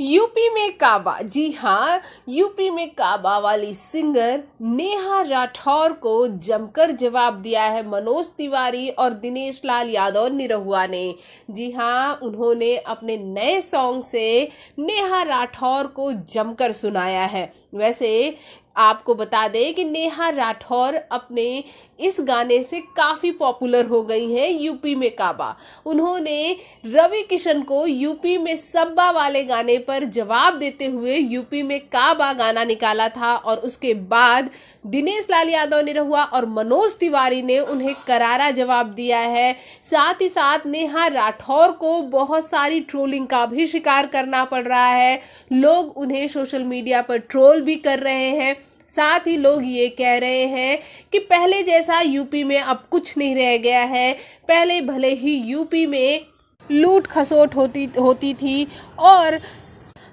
UP में काबा जी हाँ UP में काबा वाली सिंगर नेहा राठौर को जमकर जवाब दिया है मनोज तिवारी और दिनेश लाल यादव निरहुआ ने जी हाँ उन्होंने अपने नए सॉन्ग से नेहा राठौर को जमकर सुनाया है वैसे आपको बता दें कि नेहा राठौर अपने इस गाने से काफ़ी पॉपुलर हो गई हैं यूपी में काबा उन्होंने रवि किशन को यूपी में सब्बा वाले गाने पर जवाब देते हुए यूपी में काबा गाना निकाला था और उसके बाद दिनेश लाल यादव ने रहुआ और मनोज तिवारी ने उन्हें करारा जवाब दिया है साथ ही साथ नेहा राठौर को बहुत सारी ट्रोलिंग का भी शिकार करना पड़ रहा है लोग उन्हें सोशल मीडिया पर ट्रोल भी कर रहे हैं साथ ही लोग ये कह रहे हैं कि पहले जैसा यूपी में अब कुछ नहीं रह गया है पहले भले ही यूपी में लूट खसोट होती होती थी और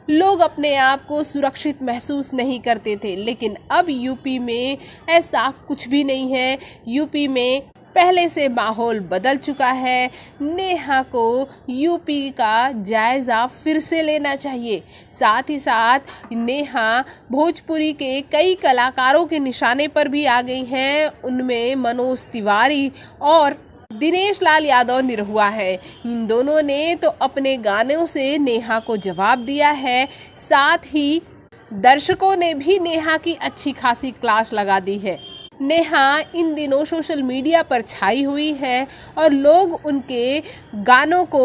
लोग अपने आप को सुरक्षित महसूस नहीं करते थे लेकिन अब यूपी में ऐसा कुछ भी नहीं है यूपी में पहले से माहौल बदल चुका है नेहा को यूपी का जायज़ा फिर से लेना चाहिए साथ ही साथ नेहा भोजपुरी के कई कलाकारों के निशाने पर भी आ गई हैं उनमें मनोज तिवारी और दिनेश लाल यादव निरहुआ है इन दोनों ने तो अपने गानों से नेहा को जवाब दिया है साथ ही दर्शकों ने भी नेहा की अच्छी खासी क्लास लगा दी है नेहा इन दिनों सोशल मीडिया पर छाई हुई है और लोग उनके गानों को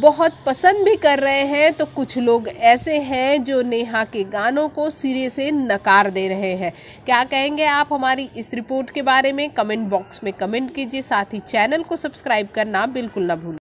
बहुत पसंद भी कर रहे हैं तो कुछ लोग ऐसे हैं जो नेहा के गानों को सिरे से नकार दे रहे हैं क्या कहेंगे आप हमारी इस रिपोर्ट के बारे में कमेंट बॉक्स में कमेंट कीजिए साथ ही चैनल को सब्सक्राइब करना बिल्कुल ना भूलें